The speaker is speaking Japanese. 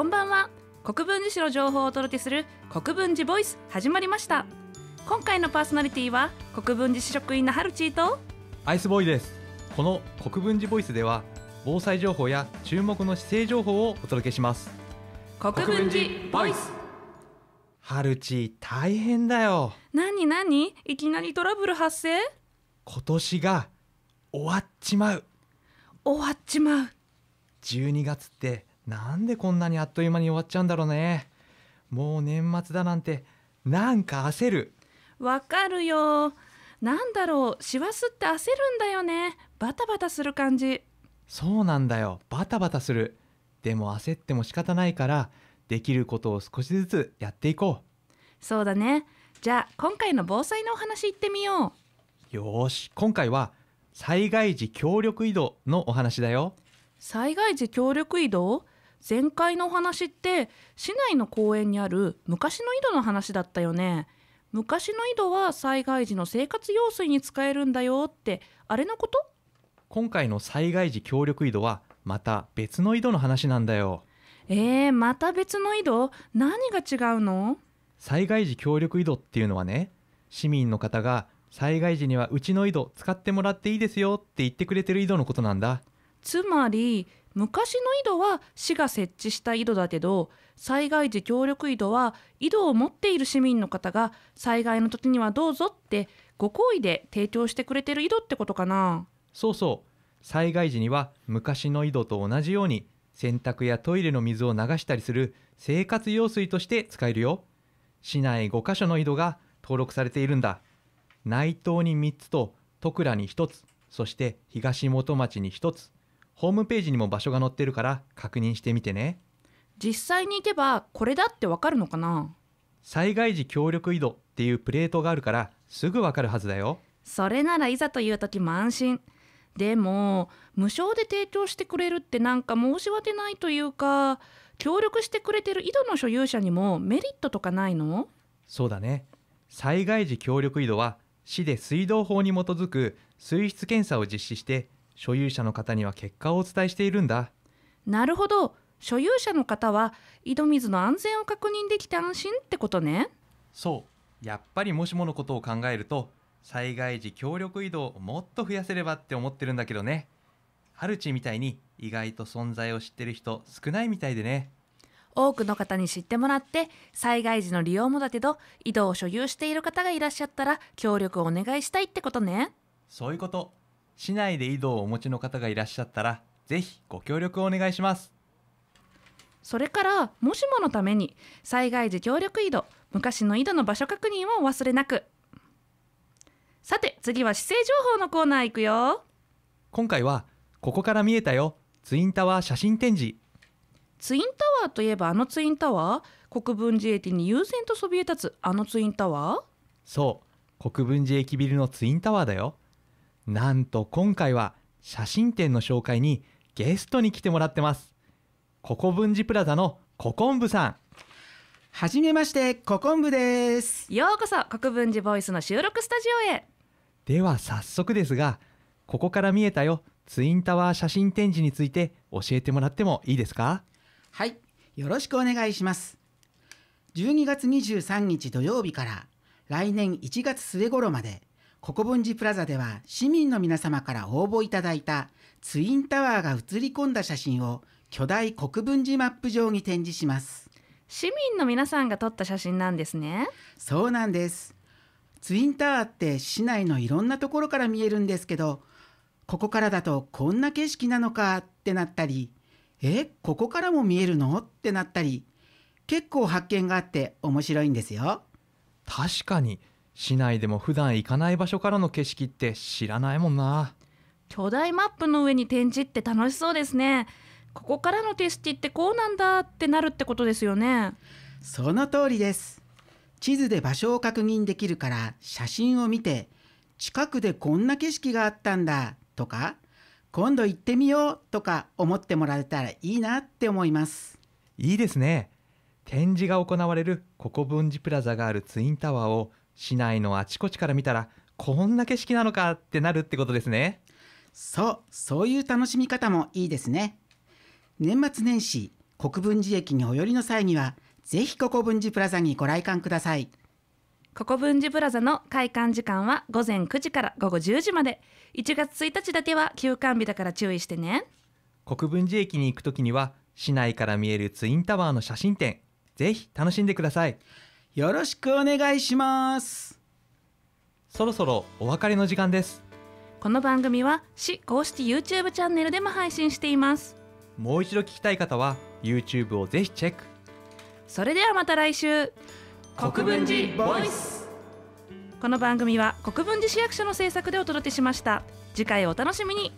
こんばんは国分寺市の情報をお届けする国分寺ボイス始まりました今回のパーソナリティは国分寺市職員のハルチーとアイスボーイですこの国分寺ボイスでは防災情報や注目の市政情報をお届けします国分寺ボイスハルチ大変だよ何何いきなりトラブル発生今年が終わっちまう終わっちまう12月ってなんでこんなにあっという間に終わっちゃうんだろうねもう年末だなんてなんか焦るわかるよなんだろう師走って焦るんだよねバタバタする感じそうなんだよバタバタするでも焦っても仕方ないからできることを少しずつやっていこうそうだねじゃあ今回の防災のお話いってみようよし今回は災害時協力移動のお話だよ災害時協力移動前回の話って市内の公園にある昔の井戸の話だったよね昔の井戸は災害時の生活用水に使えるんだよってあれのこと今回の災害時協力井戸はまた別の井戸の話なんだよえー、また別の井戸何が違うの災害時協力井戸っていうのはね市民の方が災害時にはうちの井戸使ってもらっていいですよって言ってくれてる井戸のことなんだつまり昔の井戸は市が設置した井戸だけど災害時協力井戸は井戸を持っている市民の方が災害の時にはどうぞってご厚意で提供してくれてる井戸ってことかなそうそう災害時には昔の井戸と同じように洗濯やトイレの水を流したりする生活用水として使えるよ市内5カ所の井戸が登録されているんだ内藤に3つと戸倉に1つそして東本町に1つホームページにも場所が載ってるから確認してみてね実際に行けばこれだってわかるのかな災害時協力緯度っていうプレートがあるからすぐわかるはずだよそれならいざという時も安心でも無償で提供してくれるってなんか申し訳ないというか協力してくれてる井戸の所有者にもメリットとかないのそうだね災害時協力井戸は市で水道法に基づく水質検査を実施して所有者の方には結果をお伝えしているんだなるほど所有者の方は井戸水の安全を確認できて安心ってことねそうやっぱりもしものことを考えると災害時協力移動をもっと増やせればって思ってるんだけどねハルチみたいに意外と存在を知ってる人少ないみたいでね多くの方に知ってもらって災害時の利用もだけど井戸を所有している方がいらっしゃったら協力をお願いしたいってことねそういうこと市内で井戸をお持ちの方がいらっしゃったらぜひご協力をお願いしますそれからもしものために災害時協力井戸昔の井戸の場所確認をお忘れなくさて次は市政情報のコーナー行くよ今回はここから見えたよツインタワー写真展示ツインタワーといえばあのツインタワー国分寺駅に悠然とそびえ立つあのツインタワーそう国分寺駅ビルのツインタワーだよなんと今回は写真展の紹介にゲストに来てもらってますココ文治プラザのココンブさんはじめましてココンブですようこそ国分寺ボイスの収録スタジオへでは早速ですがここから見えたよツインタワー写真展示について教えてもらってもいいですかはいよろしくお願いします12月23日土曜日から来年1月末頃まで国分寺プラザでは市民の皆様から応募いただいたツインタワーが写り込んだ写真を巨大国分寺マップ上に展示します市民の皆さんが撮った写真なんですねそうなんですツインタワーって市内のいろんなところから見えるんですけどここからだとこんな景色なのかってなったりえここからも見えるのってなったり結構発見があって面白いんですよ確かに市内でも普段行かない場所からの景色って知らないもんな巨大マップの上に展示って楽しそうですねここからの景色ってこうなんだってなるってことですよねその通りです地図で場所を確認できるから写真を見て近くでこんな景色があったんだとか今度行ってみようとか思ってもらえたらいいなって思いますいいですね展示が行われるここ文字プラザがあるツインタワーを市内のあちこちから見たらこんな景色なのかってなるってことですねそうそういう楽しみ方もいいですね年末年始国分寺駅にお寄りの際にはぜひここ分寺プラザにご来館くださいここ分寺プラザの開館時間は午前9時から午後10時まで1月1日だけは休館日だから注意してね国分寺駅に行くときには市内から見えるツインタワーの写真展ぜひ楽しんでくださいよろしくお願いしますそろそろお別れの時間ですこの番組は市公式 YouTube チャンネルでも配信していますもう一度聞きたい方は YouTube をぜひチェックそれではまた来週国分寺ボイスこの番組は国分寺市役所の制作でお届けしました次回お楽しみに